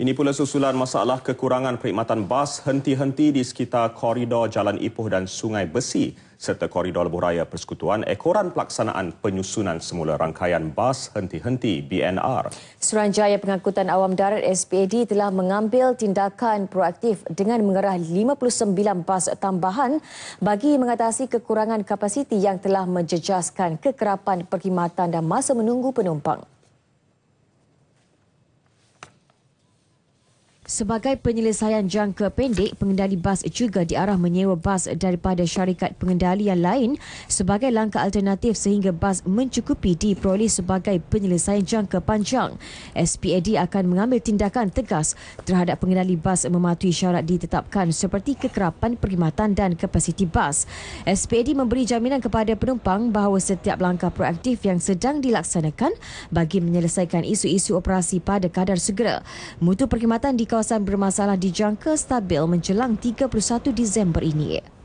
Ini pula susulan masalah kekurangan perkhidmatan bas henti-henti di sekitar koridor Jalan Ipoh dan Sungai Besi serta koridor lebuh raya persekutuan ekoran pelaksanaan penyusunan semula rangkaian bas henti-henti BNR. Suranjaya Pengangkutan Awam Darat SPAD telah mengambil tindakan proaktif dengan mengerah 59 bas tambahan bagi mengatasi kekurangan kapasiti yang telah menjejaskan kekerapan perkhidmatan dan masa menunggu penumpang. Sebagai penyelesaian jangka pendek, pengendali bas juga diarah menyewa bas daripada syarikat pengendali yang lain sebagai langkah alternatif sehingga bas mencukupi diperoleh sebagai penyelesaian jangka panjang. SPAD akan mengambil tindakan tegas terhadap pengendali bas mematuhi syarat ditetapkan seperti kekerapan perkhidmatan dan kapasiti bas. SPAD memberi jaminan kepada penumpang bahawa setiap langkah proaktif yang sedang dilaksanakan bagi menyelesaikan isu-isu operasi pada kadar segera. Mutu perkhidmatan di kawasan bermasalah dijangka stabil menjelang 31 Disember ini.